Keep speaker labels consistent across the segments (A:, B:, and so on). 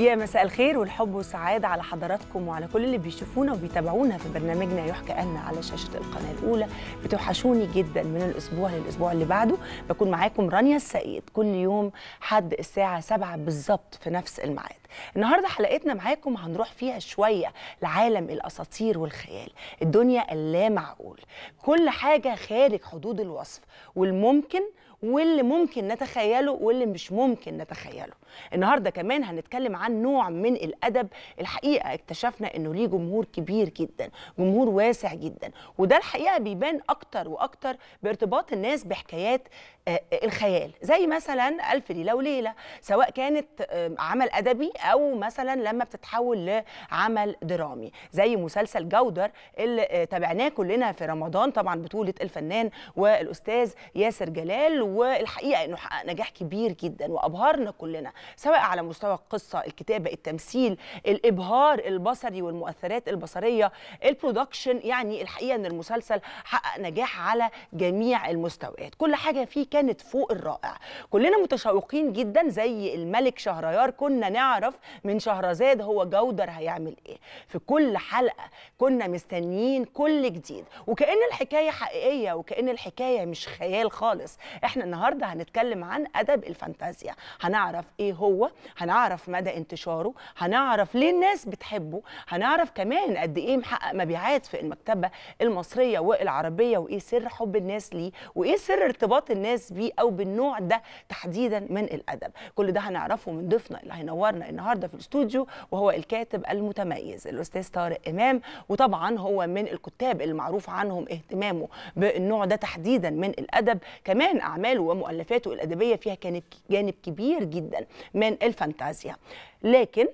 A: يا مساء الخير والحب والسعادة على حضراتكم وعلى كل اللي بيشوفونا وبيتابعونا في برنامجنا يحكى أن على شاشة القناة الأولى بتوحشوني جدا من الأسبوع للأسبوع اللي بعده بكون معاكم رانيا السيد كل يوم حد الساعة سبعة بالظبط في نفس الميعاد النهارده حلقتنا معاكم هنروح فيها شويه لعالم الاساطير والخيال الدنيا اللا معقول كل حاجه خارج حدود الوصف والممكن واللي ممكن نتخيله واللي مش ممكن نتخيله النهارده كمان هنتكلم عن نوع من الادب الحقيقه اكتشفنا انه ليه جمهور كبير جدا جمهور واسع جدا وده الحقيقه بيبان اكتر واكتر بارتباط الناس بحكايات آه، آه، الخيال زي مثلا ألف ليلة وليلة سواء كانت عمل أدبي أو مثلا لما بتتحول لعمل درامي زي مسلسل جودر اللي آه، تابعناه كلنا في رمضان طبعا بطولة الفنان والأستاذ ياسر جلال والحقيقة أنه حقق نجاح كبير جدا وأبهرنا كلنا سواء على مستوى القصة الكتابة التمثيل الإبهار البصري والمؤثرات البصرية البرودكشن يعني الحقيقة أن المسلسل حقق نجاح على جميع المستويات كل حاجة فيه كانت فوق الرائع كلنا متشوقين جدا زي الملك شهريار كنا نعرف من شهرزاد هو جودر هيعمل ايه في كل حلقه كنا مستنيين كل جديد وكان الحكايه حقيقيه وكان الحكايه مش خيال خالص احنا النهارده هنتكلم عن ادب الفانتازيا هنعرف ايه هو هنعرف مدى انتشاره هنعرف ليه الناس بتحبه هنعرف كمان قد ايه محقق مبيعات في المكتبه المصريه والعربيه وايه سر حب الناس ليه وايه سر ارتباط الناس الناس بيه او بالنوع ده تحديدا من الادب كل ده هنعرفه من ضيفنا اللي هينورنا النهارده في الاستوديو وهو الكاتب المتميز الاستاذ طارق امام وطبعا هو من الكتاب المعروف عنهم اهتمامه بالنوع ده تحديدا من الادب كمان اعماله ومؤلفاته الادبيه فيها كانت جانب كبير جدا من الفانتازيا لكن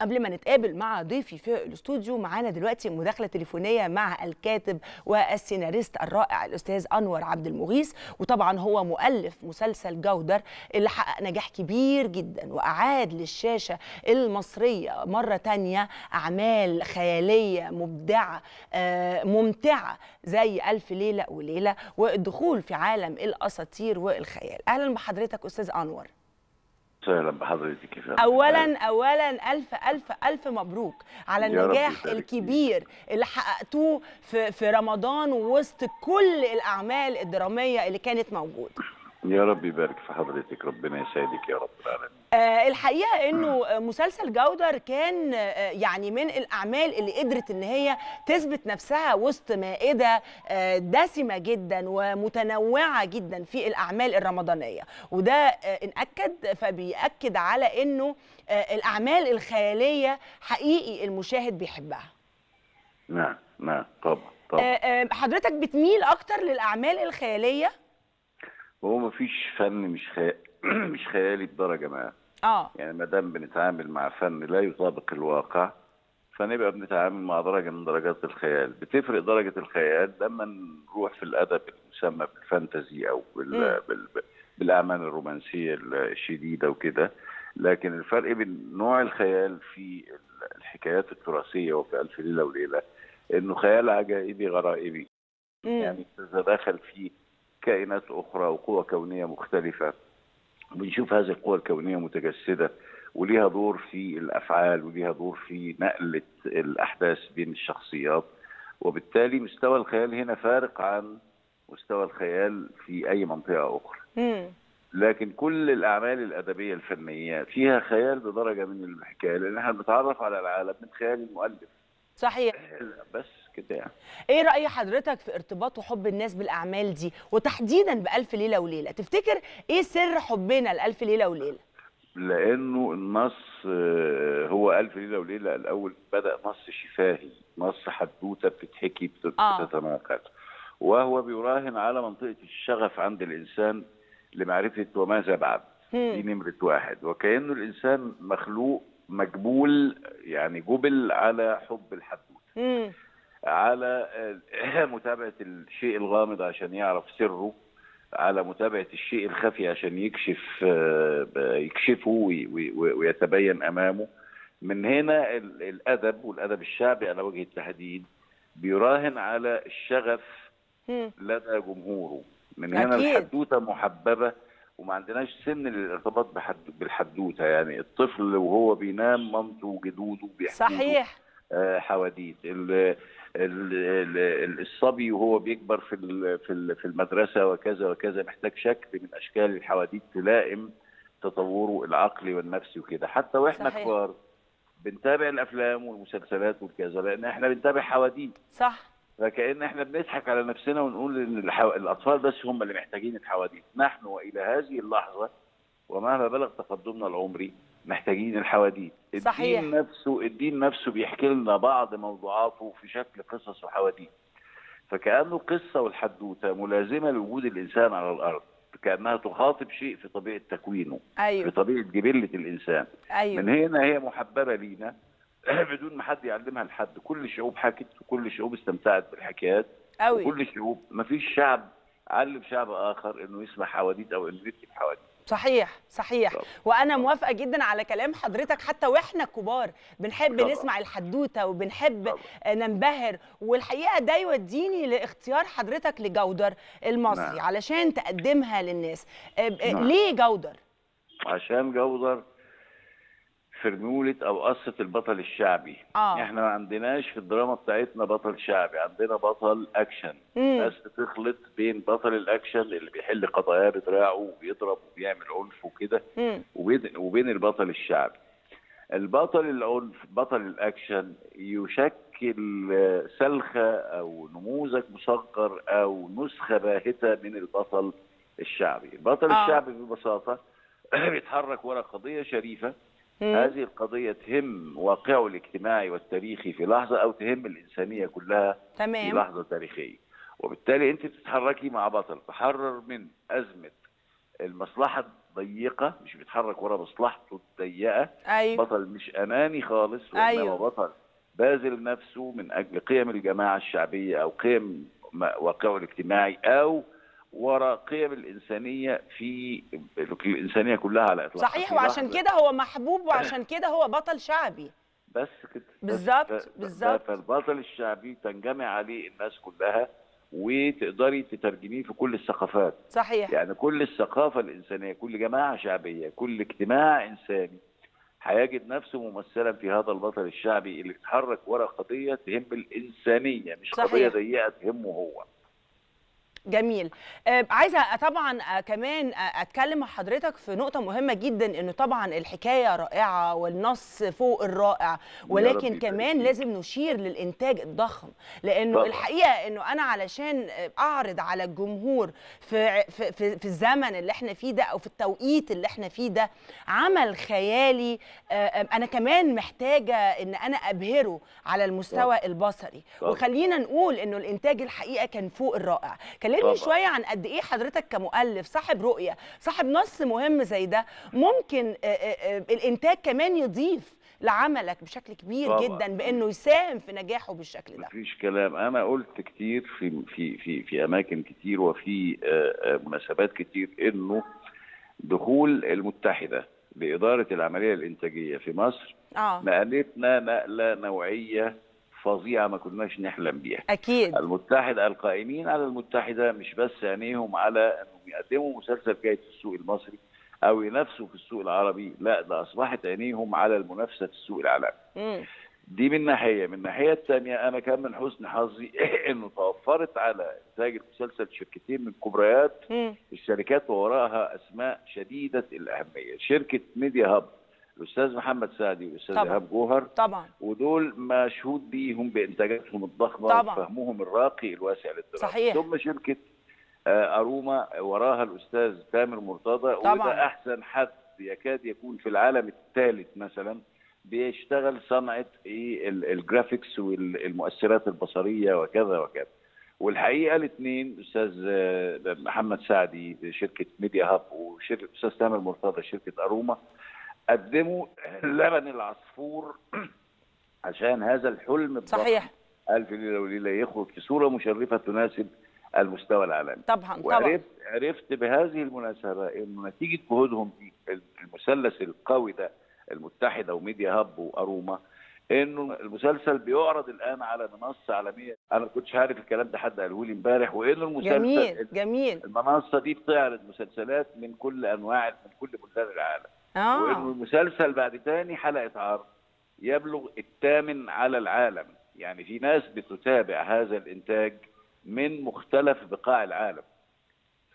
A: قبل ما نتقابل مع ضيفي في الاستوديو معانا دلوقتي مداخله تليفونيه مع الكاتب والسيناريست الرائع الاستاذ انور عبد المغيث وطبعا هو مؤلف مسلسل جودر اللي حقق نجاح كبير جدا واعاد للشاشه المصريه مره تانية اعمال خياليه مبدعه آه، ممتعه زي الف ليله وليله والدخول في عالم الاساطير والخيال اهلا بحضرتك استاذ انور
B: وسهلا بحضرتك يا
A: اولا آه. اولا الف الف الف مبروك على النجاح الكبير اللي حققتوه في في رمضان ووسط كل الاعمال الدراميه اللي كانت موجوده
B: يا رب يبارك في حضرتك ربنا يسعدك يا رب العالمين
A: آه الحقيقه انه مسلسل جودر كان آه، يعني من الاعمال اللي قدرت ان هي تثبت نفسها وسط مائده آه، دسمه جدا ومتنوعه جدا في الاعمال الرمضانيه وده آه، انأكد ان اكد فبيأكد على انه الاعمال الخياليه حقيقي المشاهد بيحبها
B: نعم نعم طبعا
A: طبعا حضرتك بتميل اكتر للاعمال الخياليه
B: هو ما فيش فن مش خي... مش خيالي بدرجه ما اه يعني ما دام بنتعامل مع فن لا يطابق الواقع فنبقى بنتعامل مع درجه من درجات الخيال بتفرق درجه الخيال لما نروح في الادب المسمى بالفانتزي او بال... بال... بالاعمال الرومانسيه الشديده وكده لكن الفرق بين نوع الخيال في الحكايات التراثيه وفي الف ليله وليله انه خيال عجائبي غرائبي مم. يعني تتداخل فيه كائنات اخرى وقوى كونيه مختلفه بنشوف هذه القوى الكونيه متجسده وليها دور في الافعال وليها دور في نقله الاحداث بين الشخصيات وبالتالي مستوى الخيال هنا فارق عن مستوى الخيال في اي منطقه اخرى لكن كل الاعمال الادبيه الفنيه فيها خيال بدرجه من الحكايه لان احنا بنتعرف على العالم من خيال المؤلف صحيح بس كده يعني
A: ايه راي حضرتك في ارتباط وحب الناس بالاعمال دي وتحديدا بالف ليله وليله تفتكر ايه سر حبنا لالف ليله وليله
B: لانه النص آه، هو الف ليله وليله الاول بدا نص شفاهي نص حدوته بتتحكي بتتناقل آه. وهو بيراهن على منطقه الشغف عند الانسان لمعرفه وماذا بعد دي نمره واحد وكانه الانسان مخلوق مجبول يعني جبل على حب
A: الحدوته
B: على آه، متابعه الشيء الغامض عشان يعرف سره على متابعه الشيء الخفي عشان يكشف آه، يكشفه ويتبين امامه
C: من هنا
B: الادب والادب الشعبي على وجه التحديد بيراهن على الشغف لدى جمهوره من هنا الحدوته محببه وما عندناش سن للارتباط بالحدوته يعني الطفل وهو بينام مامته وجدوده بيحكوا صحيح آه، حواديت الصبي وهو بيكبر في في المدرسه وكذا وكذا محتاج شكل من اشكال الحواديت تلائم تطوره العقلي والنفسي وكده حتى واحنا صحيح. كبار بنتابع الافلام والمسلسلات والكذا لان احنا بنتابع حواديت صح فكأن احنا بنضحك على نفسنا ونقول ان الحو... الاطفال بس هم اللي محتاجين الحواديت، نحن والى هذه اللحظه ومهما بلغ تقدمنا العمري محتاجين الحواديت الدين صحيح. نفسه الدين نفسه بيحكي لنا بعض موضوعاته في شكل قصص وحواديت فكأنه قصة والحدوتة ملازمة لوجود الإنسان على الأرض كأنها تخاطب شيء في طبيعة تكوينه أيوه. في طبيعة جبلة الإنسان
A: أيوه. من هنا
B: هي محببة لينا بدون ما حد يعلمها لحد كل الشعوب حكت وكل الشعوب استمتعت بالحكايات أوي. وكل الشعوب ما فيش شعب علم شعب آخر إنه يسمع حواديت أو إنه يكتب حواديت
A: صحيح صحيح طبعا. وانا موافقه جدا على كلام حضرتك حتى واحنا كبار بنحب طبعا. نسمع الحدوته وبنحب طبعا. آه، ننبهر والحقيقه ده يوديني لاختيار حضرتك لجودر المصري نعم. علشان تقدمها للناس آه، آه، نعم. ليه جودر
B: عشان جودر فرمولة أو قصة البطل الشعبي آه. إحنا ما عندناش في الدراما بتاعتنا بطل شعبي عندنا بطل أكشن بس تخلط بين بطل الأكشن اللي بيحل قضاياه بدراعه وبيضرب وبيعمل عنف وكده وبين, وبين البطل الشعبي البطل العنف بطل الأكشن يشكل سلخة أو نموذج مصغر أو نسخة باهتة من البطل الشعبي البطل آه. الشعبي ببساطة بيتحرك ورا قضية شريفة هذه القضية تهم واقعه الاجتماعي والتاريخي في لحظة أو تهم الإنسانية كلها
A: تمام. في لحظة
B: تاريخية وبالتالي أنت بتتحركي مع بطل تحرر من أزمة المصلحة الضيقة مش بيتحرك ورا مصلحته الضيقة أيوة. بطل مش أناني خالص وإنما أيوة. بطل باذل نفسه من أجل قيم الجماعة الشعبية أو قيم واقعه الاجتماعي أو ورا قيم الإنسانية في الإنسانية كلها على إطلاقها صحيح وعشان كده
A: هو محبوب وعشان كده هو بطل شعبي بس كده بالظبط بالظبط
B: فالبطل الشعبي تنجمع عليه الناس كلها وتقدري تترجميه في كل الثقافات صحيح يعني كل الثقافة الإنسانية كل جماعة شعبية كل اجتماع إنساني هيجد نفسه ممثلا في هذا البطل الشعبي اللي بيتحرك ورا قضية تهم الإنسانية مش صحيح. قضية ضيقة تهمه هو
A: جميل آه، عايزه طبعا آه، كمان آه، اتكلم مع حضرتك في نقطه مهمه جدا انه طبعا الحكايه رائعه والنص فوق الرائع ولكن كمان لازم نشير للانتاج الضخم لانه طبعا. الحقيقه انه انا علشان اعرض على الجمهور في في في, في الزمن اللي احنا فيه ده او في التوقيت اللي احنا فيه ده عمل خيالي انا كمان محتاجه ان انا ابهره على المستوى طبعا. البصري طبعا. وخلينا نقول انه الانتاج الحقيقه كان فوق الرائع كان كلمني شويه عن قد ايه حضرتك كمؤلف صاحب رؤيه صاحب نص مهم زي ده ممكن آه، آه، آه، الانتاج كمان يضيف لعملك بشكل كبير طبعا. جدا بانه يساهم في نجاحه بالشكل ده
B: مفيش كلام انا قلت كتير في في في في اماكن كتير وفي مناسبات كتير انه دخول المتحده لاداره العمليه الانتاجيه في مصر آه. نقلتنا نقله نوعيه فظيعه ما كناش نحلم بيها اكيد المتحد القائمين على المتحده مش بس عينيهم على انهم يقدموا مسلسل جيد في السوق المصري او ينافسوا في السوق العربي لا ده اصبحت عينيهم على المنافسه في السوق العالمي دي من ناحيه من الناحيه الثانيه انا كان من حسن حظي انه توفرت على انتاج المسلسل شركتين من كبريات الشركات وراءها اسماء شديده الاهميه شركه ميديا هاب الاستاذ محمد سعدي والاستاذ ايهاب جوهر طبعا ودول مشهود بيهم بانتاجاتهم الضخمه طبعا وفهمهم الراقي الواسع للدراسه صحيح ثم شركه آه، اروما وراها الاستاذ تامر مرتضى طبعا وده احسن حد يكاد يكون في العالم الثالث مثلا بيشتغل صنعه ايه الجرافيكس والمؤثرات البصريه وكذا وكذا والحقيقه الاثنين الاستاذ آه، محمد سعدي شركه ميديا هاب وشركه الاستاذ تامر مرتضى شركه اروما قدموا لبن العصفور عشان هذا الحلم صحيح ألف ليلة وليلة يخرج في صورة مشرفة تناسب المستوى العالمي طبعا وعرفت طبعا عرفت بهذه المناسبة إنه نتيجة جهودهم في المثلث القوي ده المتحدة وميديا هاب وأروما انه المسلسل بيعرض الان على منصه عالميه انا ما كنتش عارف الكلام ده حد قاله لي امبارح وانه المسلسل جميل جميل المنصه دي بتعرض مسلسلات من كل انواع من كل بلدان العالم آه. وإنه المسلسل بعد ثاني حلقة عرض يبلغ الثامن على العالم يعني في ناس بتتابع هذا الإنتاج من مختلف بقاع العالم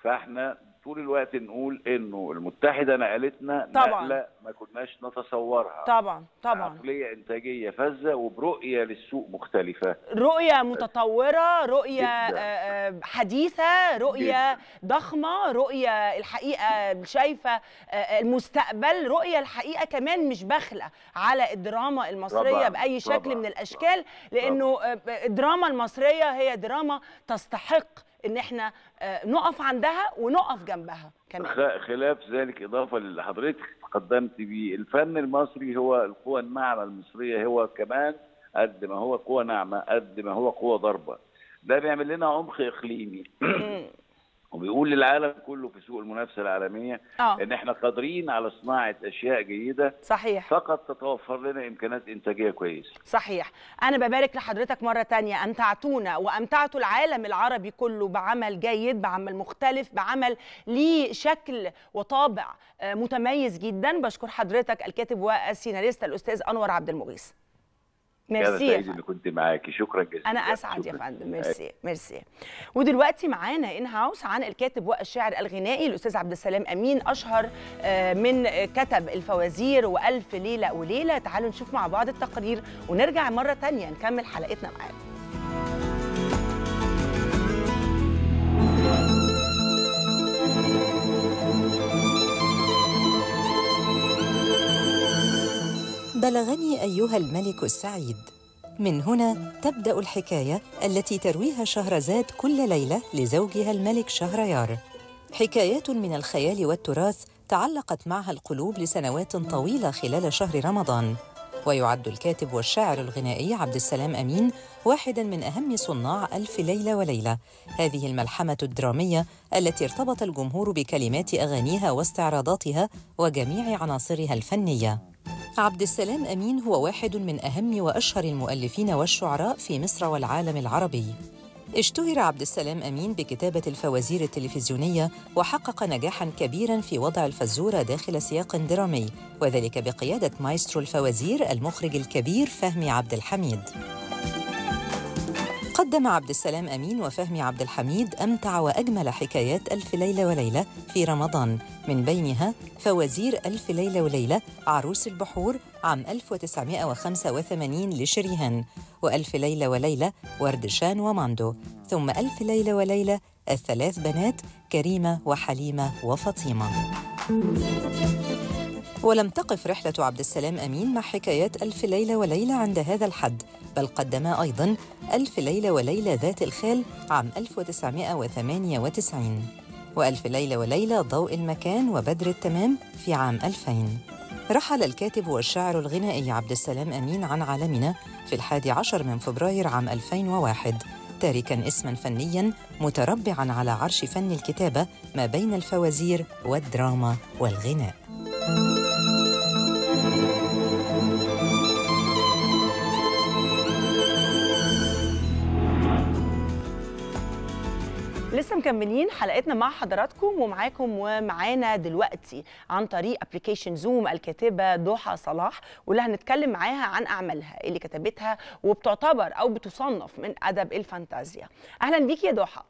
B: فاحنا طول الوقت نقول انه المتحده نقلتنا طبعًا. لا ما كناش نتصورها طبعا طبعا عقليه انتاجيه فذه وبرؤيه للسوق مختلفه
A: رؤيه متطوره رؤيه جداً. آه، آه، حديثه رؤيه جداً. ضخمه رؤيه الحقيقه شايفه آه، المستقبل رؤيه الحقيقه كمان مش بخله على الدراما المصريه طبعًا. باي شكل من الاشكال لانه الدراما المصريه هي دراما تستحق ان احنا آه، نقف عندها ونقف جنبها
B: كمان خلاف ذلك اضافه للي حضرتك قدمت بيه الفن المصري هو القوى الناعمه المصريه هو كمان قد ما هو قوه ناعمه قد ما هو قوه ضربه ده بيعمل لنا عمق اقليمي وبيقول للعالم كله في سوق المنافسه العالميه آه. ان احنا قادرين على صناعه اشياء جيده صحيح فقط تتوفر لنا امكانات انتاجيه كويسه
A: صحيح انا ببارك لحضرتك مره تانية امتعتونا وامتعتوا العالم العربي كله بعمل جيد بعمل مختلف بعمل ليه شكل وطابع آه، متميز جدا بشكر حضرتك الكاتب والسيناريست الاستاذ انور عبد المغيث ميرسي يا فندم
B: كنت معاكي شكرا جزيلا انا
A: اسعد يا فندم ميرسي ميرسي ودلوقتي معانا ان هاوس عن الكاتب والشاعر الغنائي الاستاذ عبد السلام امين اشهر آه، من كتب الفوازير والف ليله وليله تعالوا نشوف مع بعض التقرير ونرجع مره ثانيه نكمل حلقتنا معاكم
C: بلغني أيها الملك السعيد من هنا تبدأ الحكاية التي ترويها شهرزاد كل ليلة لزوجها الملك شهريار حكايات من الخيال والتراث تعلقت معها القلوب لسنوات طويلة خلال شهر رمضان ويعد الكاتب والشاعر الغنائي عبد السلام أمين واحداً من أهم صناع ألف ليلة وليلة هذه الملحمة الدرامية التي ارتبط الجمهور بكلمات أغانيها واستعراضاتها وجميع عناصرها الفنية عبد السلام أمين هو واحد من أهم وأشهر المؤلفين والشعراء في مصر والعالم العربي اشتهر عبد السلام أمين بكتابة الفوازير التلفزيونية وحقق نجاحاً كبيراً في وضع الفزورة داخل سياق درامي وذلك بقيادة مايسترو الفوازير المخرج الكبير فهمي عبد الحميد قدم عبد السلام أمين وفهمي عبد الحميد أمتع وأجمل حكايات ألف ليلة وليلة في رمضان من بينها فوازير ألف ليلة وليلة عروس البحور عام 1985 لشريهان وألف ليلة وليلة وردشان وماندو ثم ألف ليلة وليلة الثلاث بنات كريمة وحليمة وفاطمة ولم تقف رحلة عبد السلام أمين مع حكايات ألف ليلة وليلة عند هذا الحد بل قدما أيضا ألف ليلة وليلة ذات الخال عام 1998 وألف ليلة وليلة ضوء المكان وبدر التمام في عام 2000 رحل الكاتب والشاعر الغنائي عبد السلام أمين عن عالمنا في الحادي عشر من فبراير عام 2001 تاركا اسما فنيا متربعا على عرش فن الكتابه ما بين الفوازير والدراما والغناء
A: مكملين حلقتنا مع حضراتكم ومعاكم ومعانا دلوقتي عن طريق ابلكيشن زوم الكاتبه ضحى صلاح واللي هنتكلم معاها عن اعمالها اللي كتبتها وبتعتبر او بتصنف من ادب الفانتازيا اهلا بيكي يا ضحى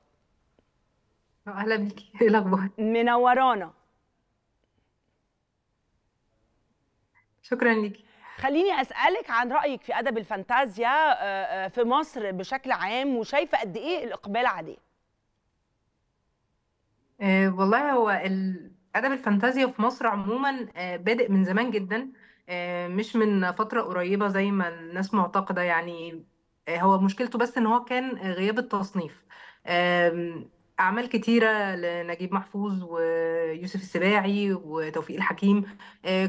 A: اهلا بيكي ايه الاخبار منورانا شكرا ليكي خليني اسالك عن رايك في ادب الفانتازيا آه، آه، في مصر بشكل عام وشايفه
D: قد ايه الاقبال عليه آه، والله هو الادب أدب الفانتازيا في مصر عموما آه، بادئ من زمان جدا آه، مش من فترة قريبة زي ما الناس معتقدة يعني هو مشكلته بس إن هو كان غياب التصنيف أعمال كتيرة لنجيب محفوظ ويوسف السباعي وتوفيق الحكيم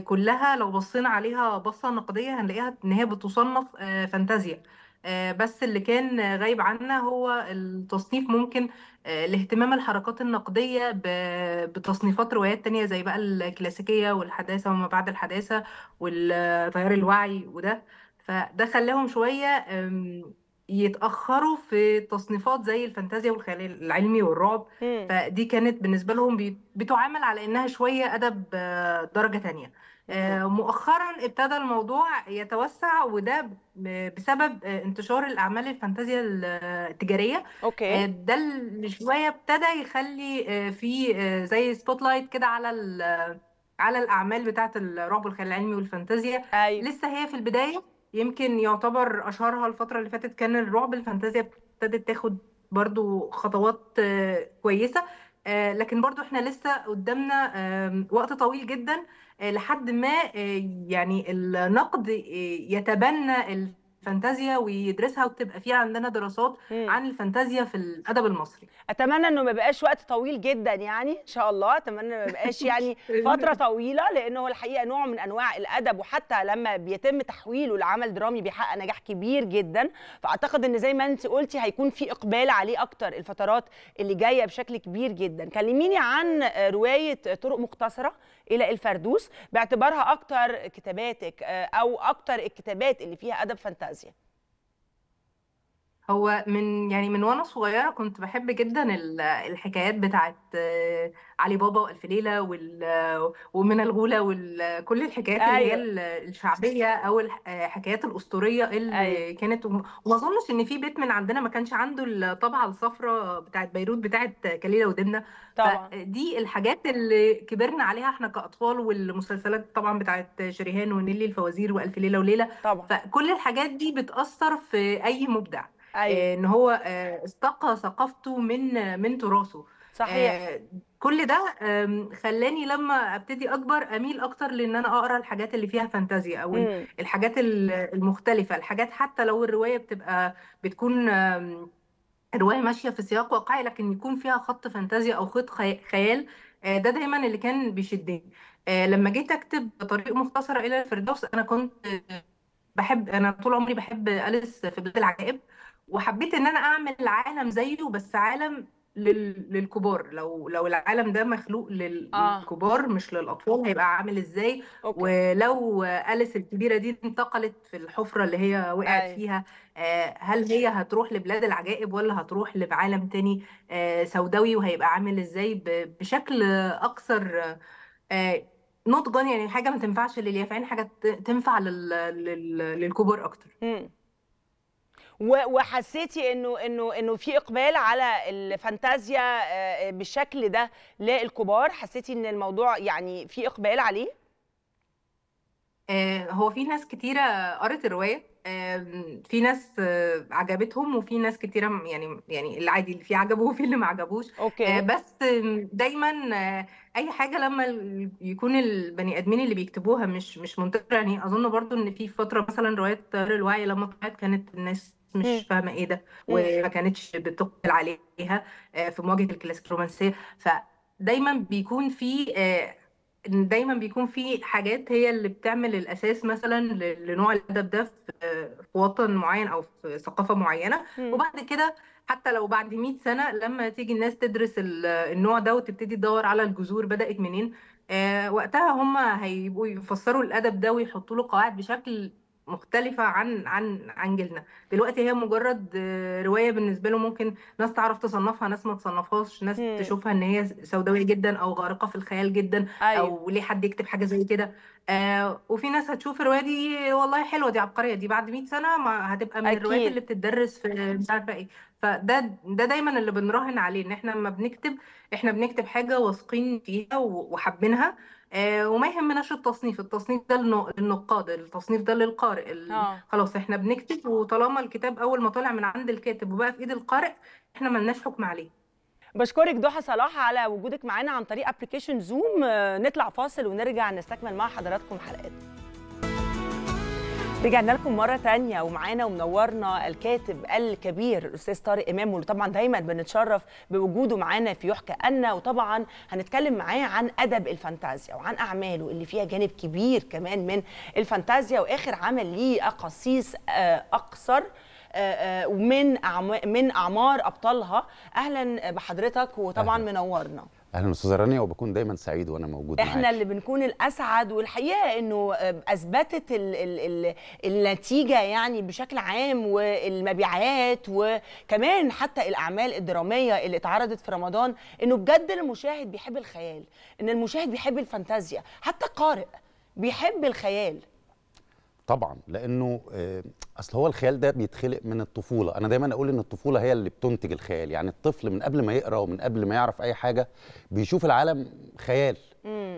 D: كلها لو بصينا عليها بصة نقدية هنلاقيها إن هي بتصنف فانتازيا آه، بس اللي كان غايب عنا هو التصنيف ممكن الاهتمام آه، الحركات النقدية بتصنيفات روايات تانية زي بقى الكلاسيكية والحداثة وما بعد الحداثة والتيار الوعي وده فده خلاهم شوية يتأخروا في تصنيفات زي الفانتازيا والخيال العلمي والرعب
A: فدي
D: كانت بالنسبة لهم بتعامل على إنها شوية أدب آه، درجة تانية آه، مؤخرا ابتدى الموضوع يتوسع وده بسبب آه، انتشار الاعمال الفانتازيا التجاريه اوكي آه، ده اللي شويه ابتدى يخلي في زي سبوت لايت كده على على الاعمال بتاعه الرعب والخيال العلمي والفانتازيا أيوة. لسه هي في البدايه يمكن يعتبر اشهرها الفتره اللي فاتت كان الرعب الفانتازيا ابتدت تاخد برضو خطوات كويسه لكن برضو احنا لسه قدامنا وقت طويل جدا لحد ما آه، يعني النقد آه، يتبنى الفانتازيا ويدرسها وتبقى في عندنا دراسات مم. عن الفانتازيا في الادب المصري اتمنى انه ما يبقاش وقت طويل جدا يعني ان شاء الله اتمنى
A: ما يبقاش يعني فتره طويله لانه الحقيقه نوع من انواع الادب وحتى لما بيتم تحويله لعمل درامي بيحقق نجاح كبير جدا فاعتقد ان زي ما انت قلتي هيكون في اقبال عليه اكتر الفترات اللي جايه بشكل كبير جدا كلميني عن روايه طرق مختصره الى الفردوس باعتبارها اكتر كتاباتك آه، او اكتر الكتابات اللي فيها ادب فانتازيا Ásia.
D: هو من يعني من وانا صغيره كنت بحب جدا الحكايات بتاعت آه، علي بابا والف ليله ومن الغوله وكل الحكايات اللي هي أيوه. الشعبيه او الحكايات الاسطوريه ايوه اللي كانت وما اظنش ان في بيت من عندنا ما كانش عنده الطبعه الصفراء بتاعت بيروت بتاعت كليله ودمنه طبعا فدي الحاجات اللي كبرنا عليها احنا كاطفال والمسلسلات طبعا بتاعت شريهان ونيلي الفوازير والف ليله وليله طبعا فكل الحاجات دي بتاثر في اي مبدع ايوه آه، ان هو آه، استقى ثقافته من من تراثه صحيح آه، كل ده خلاني لما ابتدي اكبر اميل اكتر لان انا اقرا الحاجات اللي فيها فانتازيا او م. الحاجات المختلفه الحاجات حتى لو الروايه بتبقى بتكون روايه ماشيه في سياق واقعي لكن يكون فيها خط فانتازيا او خط خيال ده دايما اللي كان بيشدني لما جيت اكتب طريق مختصره الى الفردوس انا كنت بحب انا طول عمري بحب اليس في بلاد العجائب وحبيت ان انا اعمل عالم زيه بس عالم لل... للكبار لو لو العالم ده مخلوق لل... آه. للكبار مش للاطفال هيبقى عامل ازاي أوكي. ولو اليس الكبيره دي انتقلت في الحفره اللي هي وقعت أي. أيوه. فيها آه هل هي هتروح لبلاد العجائب ولا هتروح لعالم تاني آه سوداوي وهيبقى عامل ازاي ب... بشكل اكثر آه نضجا يعني حاجه ما تنفعش لليافعين حاجه تنفع لل... لل... للكبار اكتر م. وحسيتي انه انه انه
A: في اقبال على الفانتازيا آه، بالشكل ده للكبار حسيتي ان الموضوع يعني في اقبال عليه
D: آه، هو في ناس كتيره قرت الروايه في ناس آه، عجبتهم وفي ناس كتيره يعني يعني العادي اللي في عجبه وفي اللي ما عجبوش أوكي. بس دايما اي حاجه لما يكون البني ادمين اللي بيكتبوها مش مش منتشره يعني اظن برضو ان في فتره مثلا روايه الوعي لما طلعت كانت الناس مش فاهمه ايه ده وما كانتش بتقبل عليها آه، في مواجهه الكلاسيك الرومانسيه فدايما بيكون في آه، دايما بيكون في حاجات هي اللي بتعمل الاساس مثلا لنوع الادب ده في وطن معين او في ثقافه معينه وبعد كده حتى لو بعد 100 سنه لما تيجي الناس تدرس النوع ده وتبتدي تدور على الجذور بدات منين آه، وقتها هم هيبقوا يفسروا الادب ده ويحطوا له قواعد بشكل مختلفة عن عن عن جيلنا دلوقتي هي مجرد آه، رواية بالنسبة له ممكن ناس تعرف تصنفها ناس ما تصنفهاش ناس مم. تشوفها ان هي سوداوية جدا او غارقة في الخيال جدا أيوة. او ليه حد يكتب حاجة زي كده آه وفي ناس هتشوف الرواية دي والله حلوة دي عبقرية دي بعد 100 سنة ما هتبقى من أكيد. الروايات اللي بتتدرس في مش عارفة ايه فده ده دايما اللي بنراهن عليه ان احنا لما بنكتب احنا بنكتب حاجة واثقين فيها وحابينها آه، وما يهمناش التصنيف التصنيف ده للنقاد التصنيف ده للقارئ ال... آه. خلاص احنا بنكتب وطالما الكتاب اول ما طالع من عند الكاتب وبقى في ايد القارئ احنا ملناش حكم عليه بشكرك ضحى صلاح على وجودك معانا عن طريق ابلكيشن
A: زوم آه، نطلع فاصل ونرجع نستكمل مع حضراتكم حلقتنا رجعنا لكم مرة تانية ومعانا ومنورنا الكاتب الكبير الأستاذ طارق إمام واللي طبعا دايما بنتشرف بوجوده معانا في يحكى أنا وطبعا هنتكلم معاه عن أدب الفانتازيا وعن أعماله اللي فيها جانب كبير كمان من الفانتازيا وآخر عمل ليه أقاصيص آه، أقصر آه، آه، ومن من أعمار أبطالها أهلا بحضرتك وطبعا منورنا
E: اهلا استاذه رانيا وبكون دايما سعيد وانا موجود احنا
A: معاك. اللي بنكون الاسعد والحقيقه انه اثبتت الـ ال ال النتيجه يعني بشكل عام والمبيعات وكمان حتى الاعمال الدراميه اللي اتعرضت في رمضان انه بجد المشاهد بيحب الخيال ان المشاهد بيحب الفانتازيا حتى القارئ بيحب الخيال
E: طبعا لانه آه، اصل هو الخيال ده بيتخلق من الطفوله انا دايما اقول ان الطفوله هي اللي بتنتج الخيال يعني الطفل من قبل ما يقرا ومن قبل ما يعرف اي حاجه بيشوف العالم خيال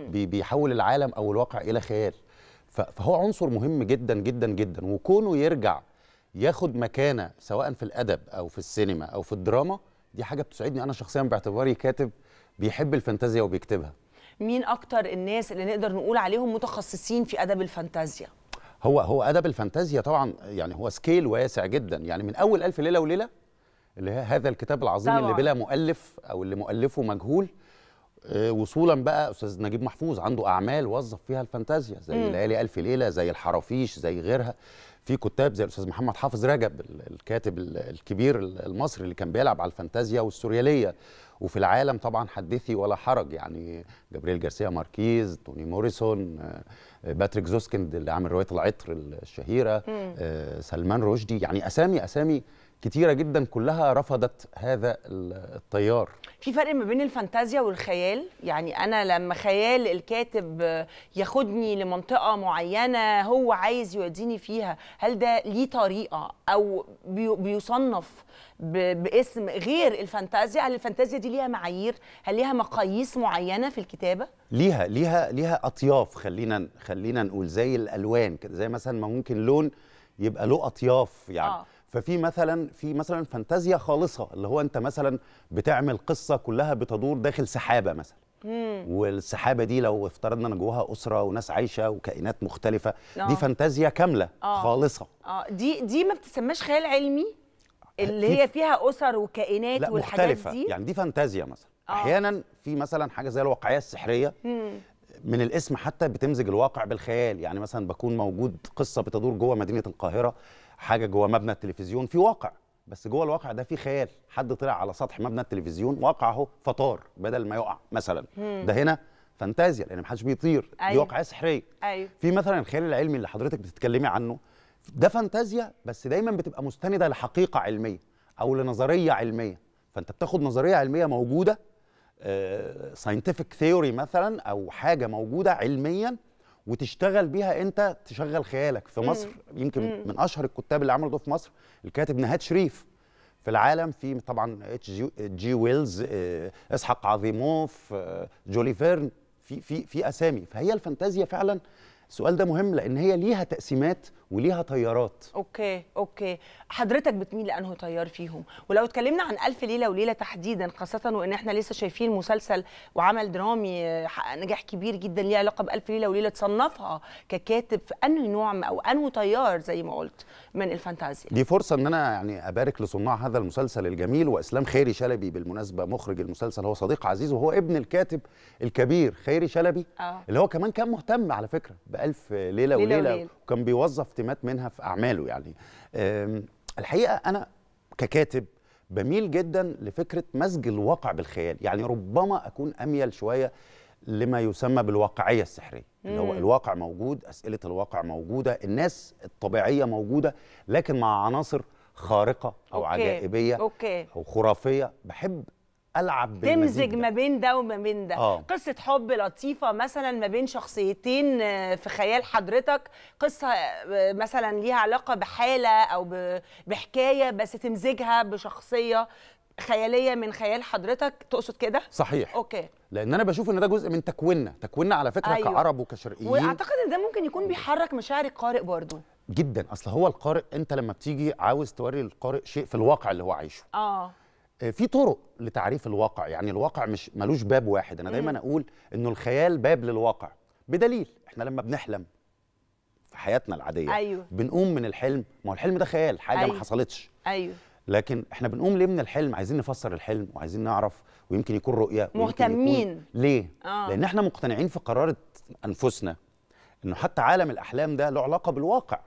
E: بي بيحول العالم او الواقع الى خيال فهو عنصر مهم جدا جدا جدا وكونه يرجع ياخد مكانه سواء في الادب او في السينما او في الدراما دي حاجه بتسعدني انا شخصيا باعتباري كاتب بيحب الفانتازيا وبيكتبها
A: مين اكتر الناس اللي نقدر نقول عليهم متخصصين في ادب الفانتازيا
E: هو هو ادب الفانتازيا طبعا يعني هو سكيل واسع جدا يعني من اول الف ليله وليله اللي هي هذا الكتاب العظيم طبعا. اللي بلا مؤلف او اللي مؤلفه مجهول آه، وصولا بقى استاذ نجيب محفوظ عنده اعمال وظف فيها الفانتازيا زي ليالي الف ليله زي الحرافيش زي غيرها في كتاب زي الاستاذ محمد حافظ رجب الكاتب الكبير المصري اللي كان بيلعب على الفانتازيا والسورياليه وفي العالم طبعا حدثي ولا حرج يعني جبريل جارسيا ماركيز توني موريسون آه، باتريك زوسكند اللي عامل روايه العطر الشهيره آه، سلمان رشدي يعني اسامي اسامي كتيره جدا كلها رفضت هذا التيار
A: في فرق ما بين الفانتازيا والخيال يعني انا لما خيال الكاتب ياخدني لمنطقه معينه هو عايز يوديني فيها هل ده ليه طريقه او بيصنف باسم غير الفانتازيا هل الفانتازيا دي ليها معايير هل ليها مقاييس معينه في الكتابه
E: ليها ليها ليها اطياف خلينا خلينا نقول زي الالوان كده زي مثلا ما ممكن لون يبقى له اطياف يعني آه. ففي مثلا في مثلا فانتازيا خالصه اللي هو انت مثلا بتعمل قصه كلها بتدور داخل سحابه مثلا والسحابه دي لو افترضنا ان جواها اسره وناس عايشه وكائنات مختلفه دي آه. فانتازيا كامله آه. خالصه
A: اه دي دي ما بتسماش خيال علمي اللي هي فيها اسر وكائنات لا والحاجات مختلفة. دي يعني
E: دي فانتازيا مثلا آه. احيانا في مثلا حاجه زي الواقعيه السحريه من الاسم حتى بتمزج الواقع بالخيال يعني مثلا بكون موجود قصه بتدور جوه مدينه القاهره حاجه جوه مبنى التلفزيون في واقع بس جوه الواقع ده في خيال حد طلع على سطح مبنى التلفزيون واقع اهو فطار بدل ما يقع مثلا مم. ده هنا فانتازيا لان محدش بيطير أيوه. دي واقعيه سحريه أيوه. في مثلا الخيال العلمي اللي حضرتك بتتكلمي عنه ده فانتازيا بس دايما بتبقى مستنده لحقيقه علميه او لنظريه علميه فانت بتاخد نظريه علميه موجوده ساينتفك آه، ثيوري مثلا او حاجه موجوده علميا وتشتغل بيها انت تشغل خيالك في مصر يمكن مم. من اشهر الكتاب اللي عملوا ده في مصر الكاتب نهاد شريف في العالم في طبعا اتش جي, ويلز اسحاق عظيموف آه، جولي فيرن في في في اسامي فهي الفانتازيا فعلا السؤال ده مهم لان هي ليها تقسيمات وليها طيارات
A: اوكي اوكي حضرتك بتميل لانه طيار فيهم ولو اتكلمنا عن الف ليله وليله تحديدا خاصه وان احنا لسه شايفين مسلسل وعمل درامي حقق نجاح كبير جدا ليه علاقه بالف ليله وليله تصنفها ككاتب في انهي نوع او انهي طيار زي ما قلت من الفانتازيا دي
E: فرصه ان انا يعني ابارك لصناع هذا المسلسل الجميل واسلام خيري شلبي بالمناسبه مخرج المسلسل هو صديق عزيز وهو ابن الكاتب الكبير خيري شلبي آه. اللي هو كمان كان مهتم على فكره بالف ليله, ليلة وليله, وليلة. وكان بيوظف تقدمات منها في اعماله يعني الحقيقه انا ككاتب بميل جدا لفكره مزج الواقع بالخيال يعني ربما اكون اميل شويه لما يسمى بالواقعيه السحريه مم. اللي هو الواقع موجود اسئله الواقع موجوده الناس الطبيعيه موجوده لكن مع عناصر خارقه او أوكي. عجائبيه أوكي. او خرافيه بحب العب تمزج
A: ما بين ده وما بين ده آه. قصه حب لطيفه مثلا ما بين شخصيتين آه، في خيال حضرتك قصه آه، مثلا ليها علاقه بحاله او بحكايه بس تمزجها بشخصيه خياليه من خيال حضرتك تقصد كده صحيح اوكي
E: لان انا بشوف ان ده جزء من تكويننا تكويننا على فكره أيوه. كعرب وكشرقيين واعتقد
A: ان ده ممكن يكون بيحرك مشاعر القارئ برضه
E: جدا اصل هو القارئ انت لما بتيجي عاوز توري القارئ شيء في الواقع اللي هو عايشه اه آه، في طرق لتعريف الواقع يعني الواقع مش ملوش باب واحد انا دايما اقول انه الخيال باب للواقع بدليل احنا لما بنحلم في حياتنا العاديه أيوة. بنقوم من الحلم ما هو الحلم ده خيال حاجه أيوة. ما حصلتش ايوه لكن احنا بنقوم ليه من الحلم عايزين نفسر الحلم وعايزين نعرف ويمكن يكون رؤيه مهتمين يكون... ليه آه. لان احنا مقتنعين في قرارة انفسنا انه حتى عالم الاحلام ده له علاقه بالواقع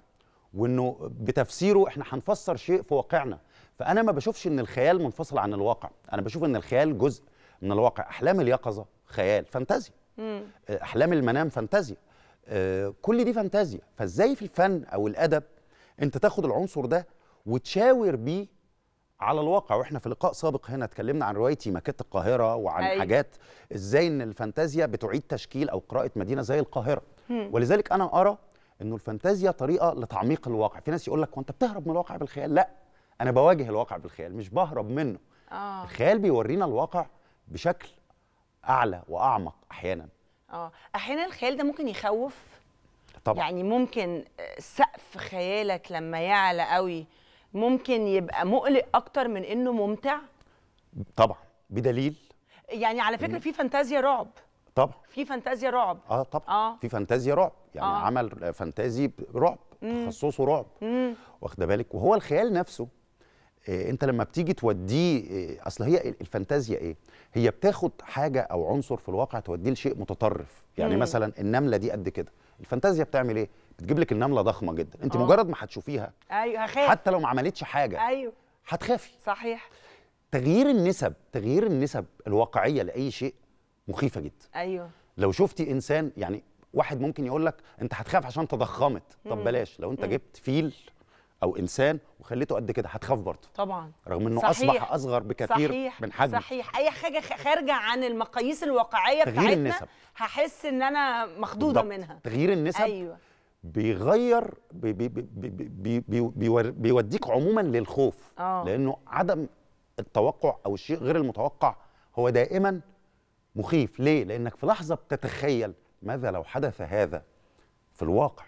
E: وانه بتفسيره احنا هنفسر شيء في واقعنا فانا ما بشوفش ان الخيال منفصل عن الواقع انا بشوف ان الخيال جزء من الواقع احلام اليقظه خيال فانتازيا آه، احلام المنام فانتازيا آه، كل دي فانتازيا فازاي في الفن او الادب انت تاخد العنصر ده وتشاور بيه على الواقع واحنا في لقاء سابق هنا اتكلمنا عن روايتي ماكيت القاهره وعن أي. أيوة. حاجات ازاي ان الفانتازيا بتعيد تشكيل او قراءه مدينه زي القاهره مم. ولذلك انا ارى انه الفانتازيا طريقه لتعميق الواقع في ناس يقول لك وانت بتهرب من الواقع بالخيال لا انا بواجه الواقع بالخيال مش بهرب منه آه. الخيال بيورينا الواقع بشكل اعلى واعمق احيانا
A: اه احيانا الخيال ده ممكن يخوف طبعا يعني ممكن سقف خيالك لما يعلى قوي ممكن يبقى مقلق اكتر من انه ممتع
E: طبعا بدليل
A: يعني على فكره في فانتازيا رعب طبعا في فانتازيا رعب
E: اه طبعا آه. في فانتازيا رعب يعني آه. عمل فانتازي رعب تخصصه رعب واخد بالك وهو الخيال نفسه آه، انت لما بتيجي توديه آه، اصل هي الفانتازيا ايه هي بتاخد حاجه او عنصر في الواقع توديه لشيء متطرف يعني مم. مثلا النمله دي قد كده الفانتازيا بتعمل ايه بتجيب لك النمله ضخمه جدا انت أوه. مجرد ما هتشوفيها
A: ايوه هخاف حتى
E: لو ما عملتش حاجه
A: ايوه هتخافي صحيح
E: تغيير النسب تغيير النسب الواقعيه لاي شيء مخيفه جدا ايوه لو شفتي انسان يعني واحد ممكن يقول لك انت هتخاف عشان تضخمت طب بلاش لو انت جبت فيل او انسان وخليته قد كده هتخاف برضه
A: طبعا رغم انه صحيح. اصبح
E: اصغر بكثير صحيح. من حجمه
A: صحيح اي حاجه خارجه عن المقاييس الواقعيه بتاعتنا النسب. هحس ان انا مخضوضه بالضبط. منها
E: تغيير النسب ايوه بيغير بي بي بي بي بيوديك عموما للخوف أوه. لانه عدم التوقع او الشيء غير المتوقع هو دائما مخيف ليه لانك في لحظه بتتخيل ماذا لو حدث هذا في الواقع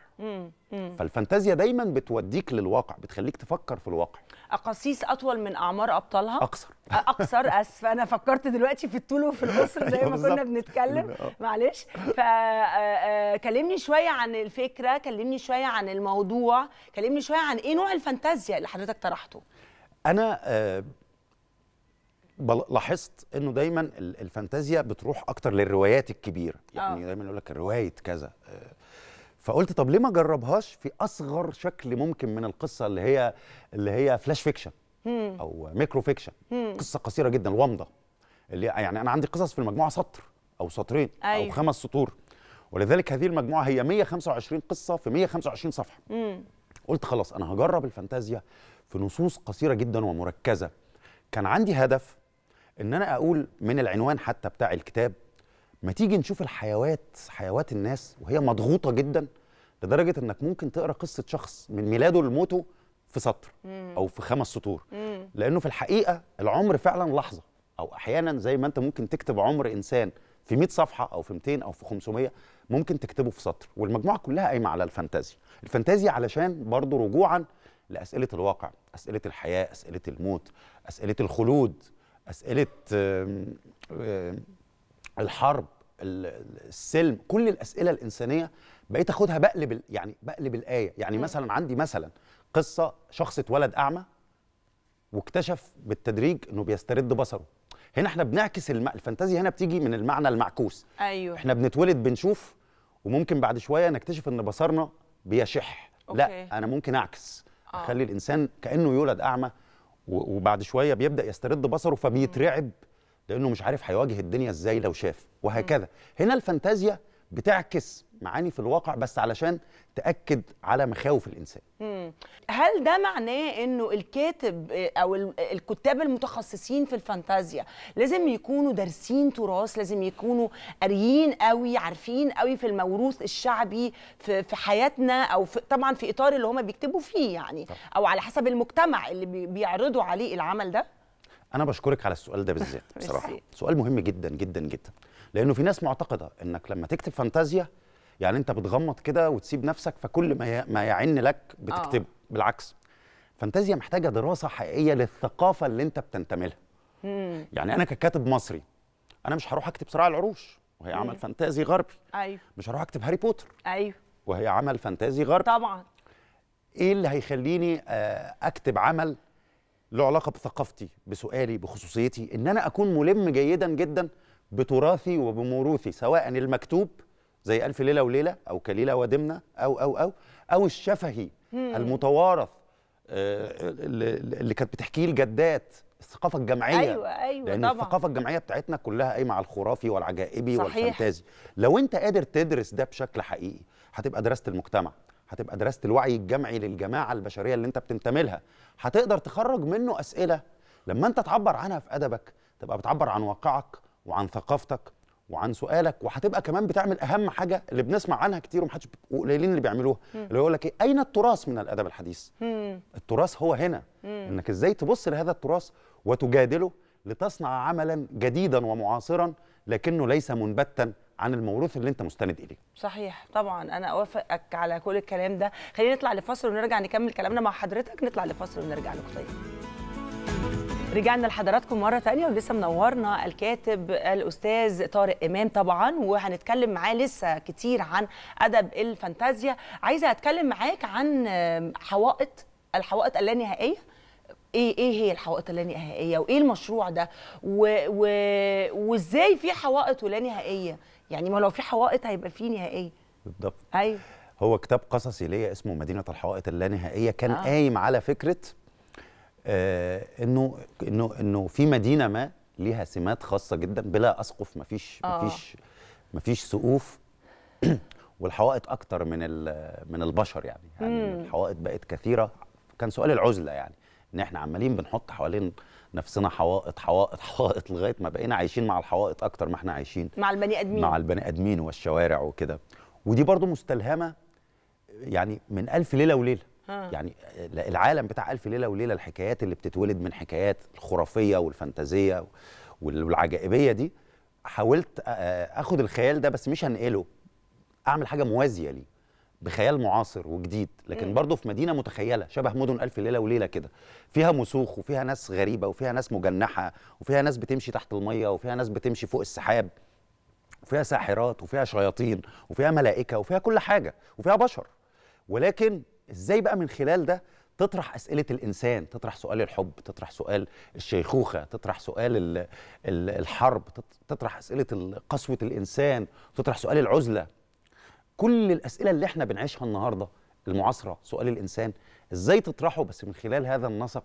E: فالفانتازيا دايما بتوديك للواقع بتخليك تفكر في الواقع
A: اقاصيص اطول من اعمار ابطالها اقصر اقصر اسف انا فكرت دلوقتي في الطول وفي القصر زي ما كنا بنتكلم آه. معلش فكلمني آه، آه، شويه عن الفكره كلمني شويه عن الموضوع كلمني شويه عن ايه نوع الفانتازيا اللي حضرتك طرحته
E: انا لاحظت انه دايما الفانتازيا بتروح اكتر للروايات الكبيره يعني أوه. دايما يقول لك روايه كذا فقلت طب ليه ما جربهاش في اصغر شكل ممكن من القصه اللي هي اللي هي فلاش فيكشن
D: او ميكرو فيكشن قصه
E: قصيره جدا الومضه اللي يعني انا عندي قصص في المجموعه سطر او سطرين أيوه. او خمس سطور ولذلك هذه المجموعه هي 125 قصه في 125 صفحه مم. قلت خلاص انا هجرب الفانتازيا في نصوص قصيره جدا ومركزه كان عندي هدف ان انا اقول من العنوان حتى بتاع الكتاب ما تيجي نشوف الحيوات حيوات الناس وهي مضغوطه جدا لدرجه انك ممكن تقرا قصه شخص من ميلاده لموته في سطر او في خمس سطور لانه في الحقيقه العمر فعلا لحظه او احيانا زي ما انت ممكن تكتب عمر انسان في 100 صفحه او في 200 او في 500 ممكن تكتبه في سطر والمجموعه كلها قايمه على الفانتازيا الفانتازيا علشان برضه رجوعا لاسئله الواقع اسئله الحياه اسئله الموت اسئله الخلود اسئله الحرب السلم كل الاسئله الانسانيه بقيت اخدها بقلب يعني بقلب الايه يعني مثلا عندي مثلا قصه شخص اتولد اعمى واكتشف بالتدريج انه بيسترد بصره هنا احنا بنعكس الم... الفانتازيا هنا بتيجي من المعنى المعكوس ايوه احنا بنتولد بنشوف وممكن بعد شويه نكتشف ان بصرنا بيشح أوكي. لا انا ممكن اعكس آه. اخلي الانسان كانه يولد اعمى وبعد شويه بيبدا يسترد بصره فبيترعب لانه مش عارف هيواجه الدنيا ازاي لو شاف وهكذا هنا الفانتازيا بتعكس معاني في الواقع بس علشان تاكد على مخاوف الانسان
A: هل ده معناه انه الكاتب او الكتاب المتخصصين في الفانتازيا لازم يكونوا دارسين تراث لازم يكونوا قاريين قوي عارفين قوي في الموروث الشعبي في, في حياتنا او في طبعا في اطار اللي هم بيكتبوا فيه يعني او على حسب المجتمع اللي بيعرضوا عليه العمل ده
E: انا بشكرك على السؤال ده بالذات بصراحه إيه؟ سؤال مهم جدا جدا جدا لانه في ناس معتقده انك لما تكتب فانتازيا يعني انت بتغمض كده وتسيب نفسك فكل ما ما يعن لك بتكتبه آه. بالعكس فانتازيا محتاجه دراسه حقيقيه للثقافه اللي انت بتنتمي لها يعني انا ككاتب مصري انا مش هروح اكتب صراع العروش وهي عمل فانتازي غربي ايوه مش هروح اكتب هاري بوتر ايوه وهي عمل فانتازي غربي طبعا ايه اللي هيخليني آه، اكتب عمل له علاقه بثقافتي بسؤالي بخصوصيتي ان انا اكون ملم جيدا جدا بتراثي وبموروثي سواء المكتوب زي ألف ليلة وليلة أو كليلة ودمنة أو أو أو أو الشفهي المتوارث آه، اللي كانت بتحكيه الجدات الثقافه الجمعيه ايوه ايوه لان طبعا. الثقافه الجمعيه بتاعتنا كلها قايمه على الخرافي والعجائبي صحيح. والفانتازي لو انت قادر تدرس ده بشكل حقيقي هتبقى درست المجتمع هتبقى درست الوعي الجمعي للجماعه البشريه اللي انت بتنتمي لها هتقدر تخرج منه اسئله لما انت تعبر عنها في ادبك تبقى بتعبر عن واقعك وعن ثقافتك وعن سؤالك وهتبقى كمان بتعمل اهم حاجه اللي بنسمع عنها كتير ومحدش قليلين اللي بيعملوها اللي يقول لك ايه اين التراث من الادب الحديث مم. التراث هو هنا مم. انك ازاي تبص لهذا التراث وتجادله لتصنع عملا جديدا ومعاصرا لكنه ليس منبتا عن الموروث اللي انت مستند اليه
A: صحيح طبعا انا اوافقك على كل الكلام ده خلينا نطلع لفصل ونرجع نكمل كلامنا مع حضرتك نطلع لفصل ونرجع لك طيب رجعنا لحضراتكم مره تانية ولسه منورنا الكاتب الاستاذ طارق امام طبعا وهنتكلم معاه لسه كتير عن ادب الفانتازيا عايزه اتكلم معاك عن حوائط الحوائط اللانهائيه ايه ايه هي الحوائط اللانهائيه وايه المشروع ده و... و... وازاي في حوائط ولا نهائيه يعني ما لو في حوائط هيبقى في نهائيه بالضبط ايوه
E: هو كتاب قصصي ليا اسمه مدينه الحوائط اللانهائيه كان آه. قايم على فكره آه، انه انه انه في مدينه ما ليها سمات خاصه جدا بلا اسقف مفيش آه. مفيش مفيش سقوف والحوائط اكتر من من البشر يعني يعني الحوائط بقت كثيره كان سؤال العزله يعني ان احنا عمالين بنحط حوالين نفسنا حوائط حوائط حوائط لغايه ما بقينا عايشين مع الحوائط اكتر ما احنا عايشين مع
A: البني ادمين مع
E: البني ادمين والشوارع وكده ودي برضو مستلهمه يعني من الف ليله وليله يعني آه، العالم بتاع ألف ليلة وليلة الحكايات اللي بتتولد من حكايات الخرافية والفانتازية والعجائبية دي حاولت آه، آه، أخد الخيال ده بس مش هنقله أعمل حاجة موازية ليه بخيال معاصر وجديد لكن برضه في مدينه متخيله شبه مدن الف ليله وليله كده فيها مسوخ وفيها ناس غريبه وفيها ناس مجنحه وفيها ناس بتمشي تحت الميه وفيها ناس بتمشي فوق السحاب وفيها ساحرات وفيها شياطين وفيها ملائكه وفيها كل حاجه وفيها بشر ولكن ازاي بقى من خلال ده تطرح أسئلة الإنسان تطرح سؤال الحب تطرح سؤال الشيخوخة تطرح سؤال الحرب تطرح أسئلة قسوة الإنسان تطرح سؤال العزلة كل الأسئلة اللي احنا بنعيشها النهاردة المعاصرة سؤال الإنسان إزاي تطرحه بس من خلال هذا النسق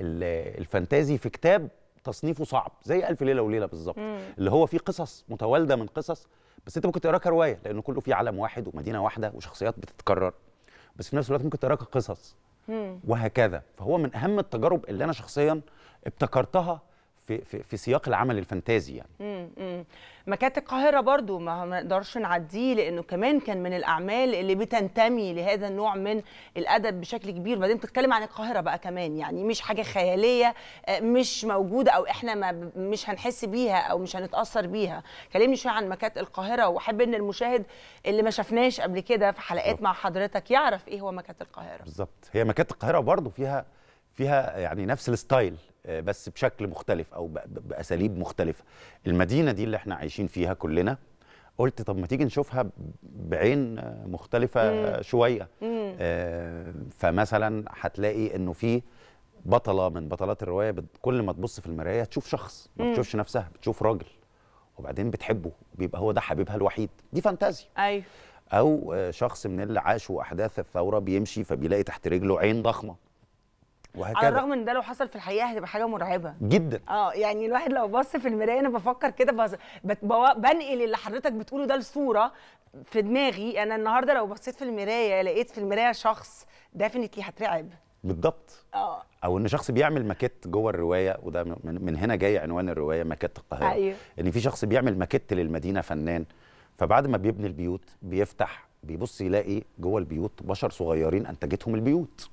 E: الفانتازي في كتاب تصنيفه صعب زي ألف ليلة وليلة بالظبط اللي هو فيه قصص متوالدة من قصص بس انت ممكن تقراها كروايه لانه كله فيه عالم واحد ومدينه واحده وشخصيات بتتكرر بس في نفس الوقت ممكن تراك قصص وهكذا فهو من اهم التجارب اللي انا شخصيا ابتكرتها في في, في سياق العمل الفانتازي
A: يعني مكاتب القاهره برضو ما نقدرش نعديه لانه كمان كان من الاعمال اللي بتنتمي لهذا النوع من الادب بشكل كبير وبعدين بتتكلم عن القاهره بقى كمان يعني مش حاجه خياليه آه، مش موجوده او احنا ما مش هنحس بيها او مش هنتاثر بيها كلمني شويه عن مكاتب القاهره واحب ان المشاهد اللي ما شفناش قبل كده في حلقات مع حضرتك يعرف ايه هو مكاتب القاهره
E: بالظبط هي مكاتب القاهره برضو فيها فيها يعني نفس الستايل آه، بس بشكل مختلف او باساليب مختلفه المدينه دي اللي احنا عايشين فيها كلنا قلت طب ما تيجي نشوفها بعين آه، مختلفه مم. شويه مم. آه، فمثلا هتلاقي انه في بطله من بطلات الروايه كل ما تبص في المرايه تشوف شخص ما بتشوفش نفسها بتشوف راجل وبعدين بتحبه بيبقى هو ده حبيبها الوحيد دي
A: فانتازيا ايوه
E: او شخص من اللي عاشوا احداث الثوره بيمشي فبيلاقي تحت رجله عين ضخمه وهكذا على الرغم
A: ان ده لو حصل في الحقيقه هتبقى حاجه مرعبه جدا اه يعني الواحد لو بص في المرايه انا بفكر كده بز... بنقل اللي حضرتك بتقوله ده لصوره في دماغي انا النهارده لو بصيت في المرايه لقيت في المرايه شخص ديفنتلي هترعب
E: بالضبط اه او ان شخص بيعمل ماكيت جوه الروايه وده من هنا جاي عنوان الروايه ماكيت القاهره أيوه. ان في شخص بيعمل ماكيت للمدينه فنان فبعد ما بيبني البيوت بيفتح بيبص يلاقي جوه البيوت بشر صغيرين انتجتهم البيوت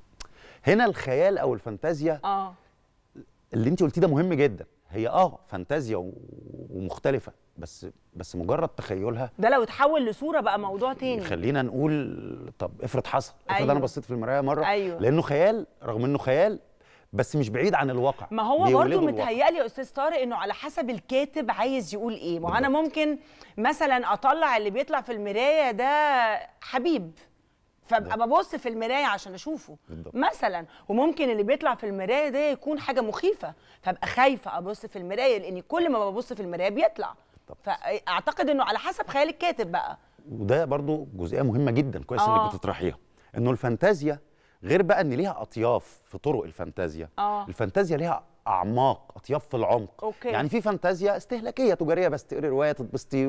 E: هنا الخيال او الفانتازيا اه اللي انت قلتيه ده مهم جدا هي اه فانتازيا ومختلفه بس بس مجرد تخيلها
A: ده لو اتحول لصوره بقى موضوع تاني
E: خلينا نقول طب افرض حصل افرض أيوه. انا بصيت في المرايه مره أيوه. لانه خيال رغم انه خيال بس مش بعيد عن الواقع ما هو برضه متهيألي
A: يا استاذ طارق انه على حسب الكاتب عايز يقول ايه ما انا ممكن مثلا اطلع اللي بيطلع في المرايه ده حبيب فابقى ببص في المرايه عشان اشوفه بالضبط. مثلا وممكن اللي بيطلع في المرايه ده يكون حاجه مخيفه فابقى خايفه ابص في المرايه لان كل ما ببص في المرايه بيطلع بالضبط. فاعتقد انه على حسب خيال الكاتب بقى
E: وده برضو جزئيه مهمه جدا كويس آه. انك بتطرحيها انه الفانتازيا غير بقى ان ليها اطياف في طرق الفانتازيا آه. الفانتازيا ليها اعماق اطياف في العمق أوكي. يعني في فانتازيا استهلاكيه تجاريه بس تقري روايه تتبسطي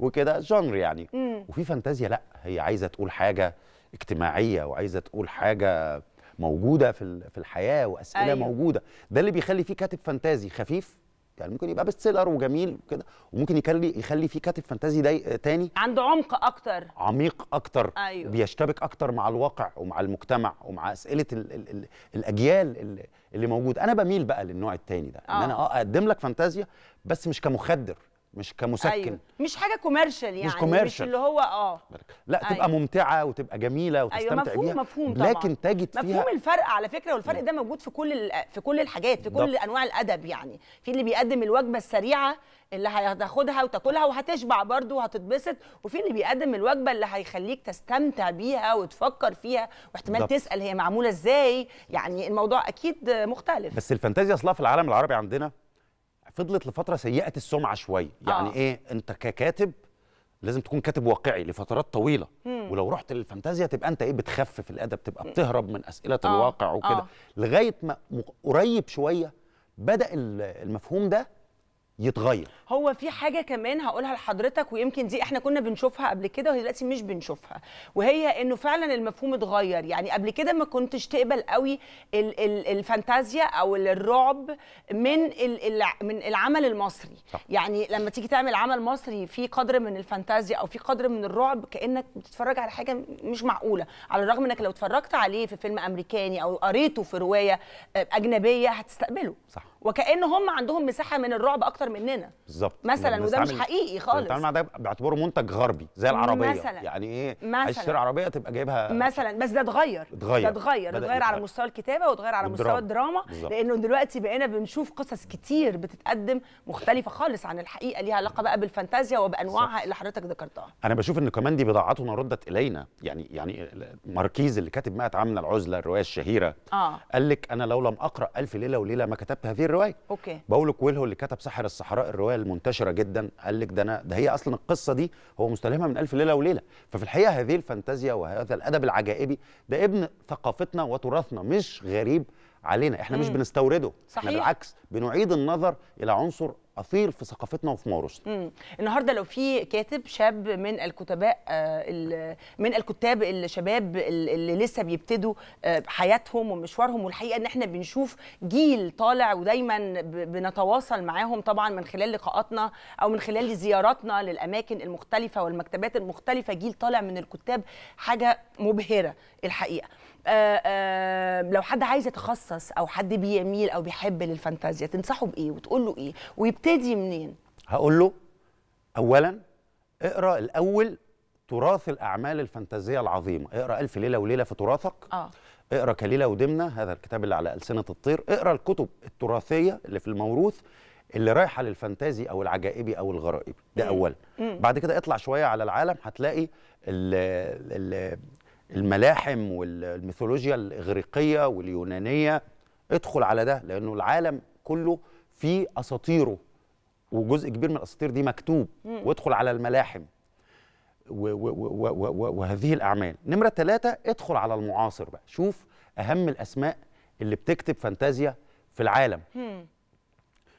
E: وكده جانر يعني مم. وفي فانتازيا لا هي عايزه تقول حاجه اجتماعيه وعايزه تقول حاجه موجوده في في الحياه واسئله أيوة. موجوده ده اللي بيخلي فيه كاتب فانتازي خفيف يعني ممكن يبقى بيست سيلر وجميل وكده وممكن يخلي يخلي فيه كاتب فانتازي ده تاني
A: عنده عمق اكتر
E: عميق اكتر أيوة. بيشتبك اكتر مع الواقع ومع المجتمع ومع اسئله ال ال ال الاجيال اللي, اللي موجوده انا بميل بقى للنوع التاني ده آه. ان انا آه. آه، اقدم لك فانتازيا بس مش كمخدر مش كمسكن أيوة.
A: مش حاجه كوميرشال يعني مش كوميرشال اللي هو اه
E: لا أيوة. تبقى ممتعه وتبقى جميله أيوة، وتستمتع أيوة مفهوم بيها مفهوم طبعا لكن تجد مفهوم فيها مفهوم
A: الفرق على فكره والفرق ده موجود في كل في كل الحاجات في كل ده. انواع الادب يعني في اللي بيقدم الوجبه السريعه اللي هتاخدها وتاكلها وهتشبع برده وهتتبسط وفي اللي بيقدم الوجبه اللي هيخليك تستمتع بيها وتفكر فيها واحتمال تسال هي معموله ازاي يعني الموضوع اكيد مختلف
E: بس الفانتازيا اصلها في العالم العربي عندنا فضلت لفتره سيئه السمعه شويه يعني آه. ايه انت ككاتب لازم تكون كاتب واقعي لفترات طويله مم. ولو رحت للفانتازيا تبقى انت ايه بتخفف الادب تبقى بتهرب من اسئله آه. الواقع وكده آه. لغايه ما قريب شويه بدا المفهوم ده يتغير
A: هو في حاجه كمان هقولها لحضرتك ويمكن دي احنا كنا بنشوفها قبل كده وهي دلوقتي مش بنشوفها وهي انه فعلا المفهوم اتغير يعني قبل كده ما كنتش تقبل قوي الفانتازيا او الرعب من من العمل المصري صح. يعني لما تيجي تعمل عمل مصري في قدر من الفانتازيا او في قدر من الرعب كانك بتتفرج على حاجه مش معقوله على الرغم انك لو اتفرجت عليه في فيلم امريكاني او قريته في روايه اجنبيه هتستقبله صح وكان هم عندهم مساحه من الرعب اكتر مننا
E: بالظبط مثلا يعني وده مش حقيقي يعني خالص بنتعامل مع ده باعتباره منتج غربي زي العربيه مثلا يعني ايه مثلا تشتري عربيه تبقى جايبها
A: مثلا بس ده اتغير اتغير ده اتغير اتغير على مستوى الكتابه واتغير على مستوى الدراما بالزبط. لانه دلوقتي بقينا بنشوف قصص كتير بتتقدم مختلفه خالص عن الحقيقه ليها علاقه بقى بالفانتازيا وبانواعها اللي حضرتك ذكرتها
E: انا بشوف ان كمان دي بضاعتنا ردت الينا يعني يعني ماركيز اللي كاتب 100 عام من العزله الروايه الشهيره آه. قال لك انا لو لم اقرا الف ليله وليله ما كتبت هذه الروايه اوكي باولو كويلهو اللي كتب ساحر الصحراء الروايه المنتشره جدا قال لك ده انا ده هي اصلا القصه دي هو مستلهمها من الف ليله وليله ففي الحقيقه هذه الفانتازيا وهذا الادب العجائبي ده ابن ثقافتنا وتراثنا مش غريب علينا احنا مم. مش بنستورده صحيح. احنا بالعكس بنعيد النظر الى عنصر اثير في ثقافتنا وفي موروثنا.
A: النهارده لو في كاتب شاب من الكتباء آه، من الكتاب الشباب اللي لسه بيبتدوا آه، حياتهم ومشوارهم والحقيقه ان احنا بنشوف جيل طالع ودايما بنتواصل معاهم طبعا من خلال لقاءاتنا او من خلال زياراتنا للاماكن المختلفه والمكتبات المختلفه جيل طالع من الكتاب حاجه مبهره الحقيقه. آآ آه، آآ لو حد عايز يتخصص او حد بيميل او بيحب للفانتازيا تنصحه بايه وتقول له ايه ويبقى هبتدي منين
E: هقول له اولا اقرا الاول تراث الاعمال الفانتازيه العظيمه اقرا الف ليله وليله في تراثك اه اقرا كليله ودمنه هذا الكتاب اللي على السنه الطير اقرا الكتب التراثيه اللي في الموروث اللي رايحه للفانتازي او العجائبي او الغرائبي ده اولا بعد كده اطلع شويه على العالم هتلاقي ال ال الملاحم والميثولوجيا الاغريقيه واليونانيه ادخل على ده لانه العالم كله فيه اساطيره وجزء كبير من الاساطير دي مكتوب وادخل على الملاحم وهذه الاعمال نمره ثلاثة ادخل على المعاصر بقى شوف اهم الاسماء اللي بتكتب فانتازيا في العالم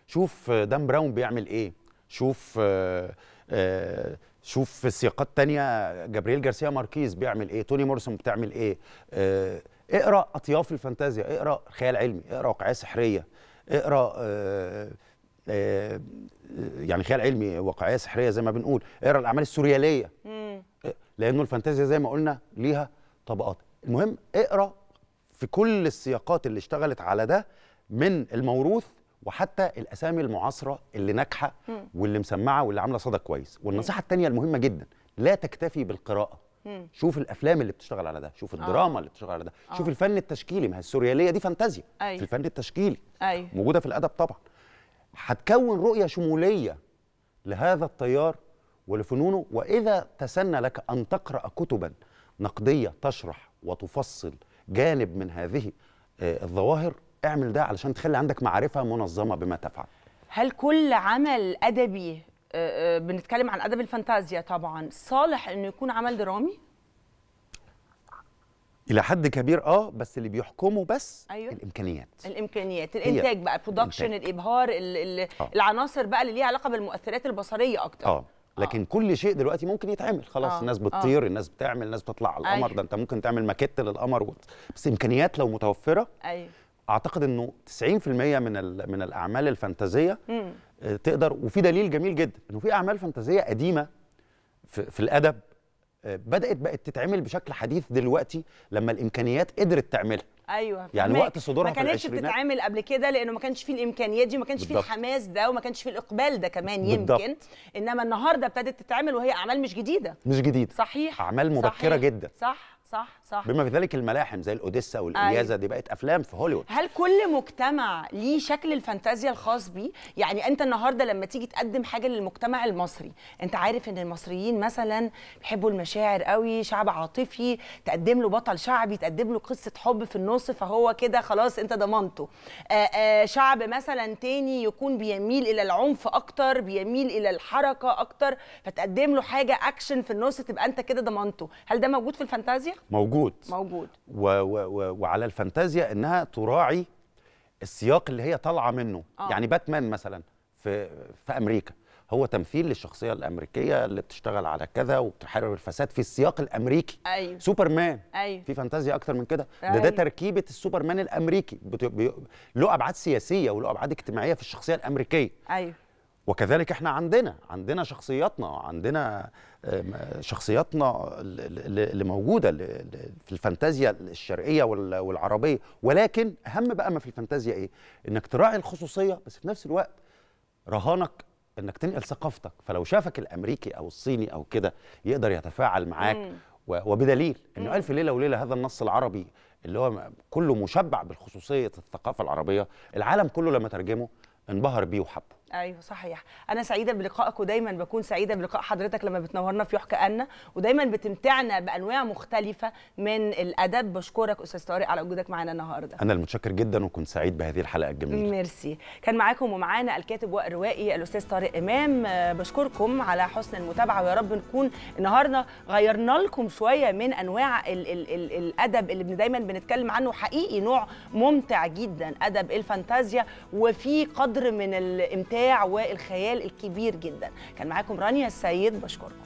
E: شوف دان براون بيعمل ايه شوف آآ آه، آآ آه، شوف في السياقات تانية جابرييل جارسيا ماركيز بيعمل ايه توني مورسون بتعمل ايه آه، اقرا اطياف الفانتازيا اقرا خيال علمي اقرا واقعيه سحريه اقرا اه آه، آه، يعني خيال علمي واقعيه سحريه زي ما بنقول اقرا الاعمال السورياليه آه، لانه الفانتازيا زي ما قلنا ليها طبقات المهم اقرا في كل السياقات اللي اشتغلت على ده من الموروث وحتى الاسامي المعاصره اللي ناجحه واللي مسمعه واللي عامله صدى كويس والنصيحه الثانيه المهمه جدا لا تكتفي بالقراءه شوف الافلام اللي بتشتغل على ده شوف الدراما آه. اللي بتشتغل على ده آه. شوف الفن التشكيلي ما هي السورياليه دي فانتازيا في أيوه. الفن التشكيلي أي. أيوه. موجوده في الادب طبعا هتكون رؤية شمولية لهذا التيار ولفنونه وإذا تسنى لك أن تقرأ كتبا نقدية تشرح وتفصل جانب من هذه آه، الظواهر اعمل ده علشان تخلي عندك معرفة منظمة بما تفعل
A: هل كل عمل أدبي آه، آه، بنتكلم عن أدب الفانتازيا طبعا صالح أنه يكون عمل درامي؟
E: الى حد كبير اه بس اللي بيحكمه بس أيوة. الامكانيات
A: الامكانيات الانتاج بقى البرودكشن الابهار الـ الـ آه. العناصر بقى اللي ليها علاقه بالمؤثرات البصريه اكتر
E: اه لكن آه. كل شيء دلوقتي ممكن يتعمل خلاص آه. الناس آه. بتطير آه. الناس بتعمل الناس بتطلع على القمر أيوة. ده انت ممكن تعمل ماكيت للقمر و... بس امكانيات لو متوفره أيوة. اعتقد انه 90% من من الاعمال الفانتازيه آه، تقدر وفي دليل جميل جدا انه في اعمال فانتازيه قديمه في, في الادب بدات بقت تتعمل بشكل حديث دلوقتي لما الامكانيات قدرت تعملها
A: ايوه يعني وقت صدورها ما كانتش بتتعمل قبل كده لانه ما كانش فيه الامكانيات دي وما كانش فيه الحماس ده وما كانش فيه الاقبال ده كمان بالضبط. يمكن انما النهارده ابتدت تتعمل وهي اعمال مش جديده
E: مش جديده صحيح اعمال مبكره صحيح. جدا
A: صح صح صح بما
E: في ذلك الملاحم زي الاوديسا والإلياذة دي بقت افلام في هوليوود
A: هل كل مجتمع ليه شكل الفانتازيا الخاص بيه يعني انت النهارده لما تيجي تقدم حاجه للمجتمع المصري انت عارف ان المصريين مثلا بيحبوا المشاعر قوي شعب عاطفي تقدم له بطل شعبي تقدم له قصه حب في النص فهو كده خلاص انت ضمنته شعب مثلا تاني يكون بيميل الى العنف اكتر بيميل الى الحركه اكتر فتقدم له حاجه اكشن في النص تبقى انت كده ضمنته هل ده موجود في الفانتازيا موجود موجود موجود
E: و و و وعلى الفانتازيا انها تراعي السياق اللي هي طالعه منه آه. يعني باتمان مثلا في في امريكا هو تمثيل للشخصيه الامريكيه اللي بتشتغل على كذا وبتحارب الفساد في السياق الامريكي
A: ايوه سوبرمان ايوه في فانتازيا
E: اكتر من كده أيوه. ده ده أيوه. تركيبه السوبرمان الامريكي بي... له ابعاد سياسيه وله ابعاد اجتماعيه في الشخصيه الامريكيه ايوه وكذلك احنا عندنا عندنا شخصياتنا عندنا آه، شخصياتنا اللي موجوده في الفانتازيا الشرقيه والعربيه ولكن اهم بقى ما في الفانتازيا ايه انك تراعي الخصوصيه بس في نفس الوقت رهانك انك تنقل ثقافتك فلو شافك الامريكي او الصيني او كده يقدر يتفاعل معاك وبدليل انه الف ليله وليله هذا النص العربي اللي هو كله مشبع بالخصوصيه الثقافه العربيه العالم كله لما ترجمه انبهر بيه وحبه
A: ايوه صحيح انا سعيده بلقائك ودايما بكون سعيده بلقاء حضرتك لما بتنورنا في يحكى أنا ودايما بتمتعنا بانواع مختلفه من الادب بشكرك استاذ طارق على وجودك معانا النهارده
E: انا المتشكر جدا وكنت سعيد بهذه الحلقه الجميله
A: ميرسي كان معاكم ومعانا الكاتب والروائي الاستاذ طارق امام بشكركم على حسن المتابعه ويا رب نكون النهارده غيرنا لكم شويه من انواع الـ الـ الـ الادب اللي دايما بنتكلم عنه حقيقي نوع ممتع جدا ادب الفانتازيا وفي قدر من الامتاع والخيال الكبير جدا كان معاكم رانيا السيد بشكركم